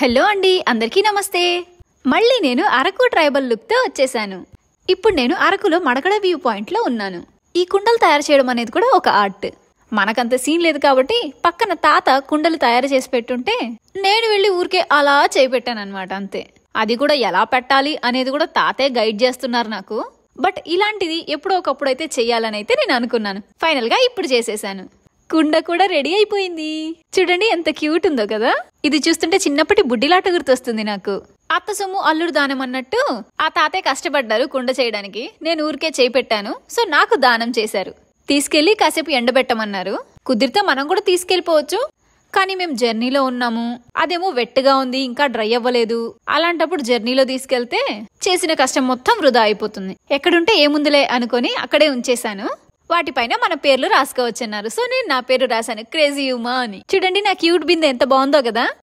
hello అండి అందరికీ నమస్తే మళ్ళీ నేను అరకు ట్రైబల్ లుక్తో వచ్చేసాను ఇప్పుడు నేను అరకులో మడకడ వ్యూ పాయింట్లో ఉన్నాను ఈ కుండలు తయారు చేయడం అనేది కూడా ఒక ఆర్ట్ మనకంత సీన్ లేదు కాబట్టి పక్కన తాత కుండలు తయారు చేసి పెట్టుంటే నేను వెళ్ళి ఊరికే అలా చేపెట్టాను అనమాట అంతే అది కూడా ఎలా పెట్టాలి అనేది కూడా తాతే గైడ్ చేస్తున్నారు నాకు బట్ ఇలాంటిది ఎప్పుడో ఒకప్పుడు అయితే చెయ్యాలని అయితే నేను అనుకున్నాను ఫైనల్గా ఇప్పుడు చేసేసాను కుండ కూడా రెడీ అయిపోయింది చూడండి ఎంత క్యూట్ ఉందో కదా ఇది చూస్తుంటే చిన్నప్పటి బుడ్డిలాట గుర్తొస్తుంది నాకు అత్త సొమ్ము అల్లుడు దానం అన్నట్టు ఆ తాతయ్య కష్టపడ్డారు కుండ చేయడానికి నేను ఊరికే చేపెట్టాను సో నాకు దానం చేశారు తీసుకెళ్లి కాసేపు ఎండబెట్టమన్నారు కుదిరితే మనం కూడా తీసుకెళ్లిపోవచ్చు కానీ మేము జర్నీలో ఉన్నాము అదేమో వెట్టగా ఉంది ఇంకా డ్రై అవ్వలేదు అలాంటప్పుడు జర్నీలో తీసుకెళ్తే చేసిన కష్టం మొత్తం వృధా అయిపోతుంది ఎక్కడుంటే ఏముందిలే అనుకొని అక్కడే ఉంచేశాను వాటిపైన మన పేర్లు రాసుకోవచ్చన్నారు సో నేను నా పేరు రాశాను క్రేజీ యుమా అని చూడండి నా క్యూట్ బింద ఎంత బాగుందో కదా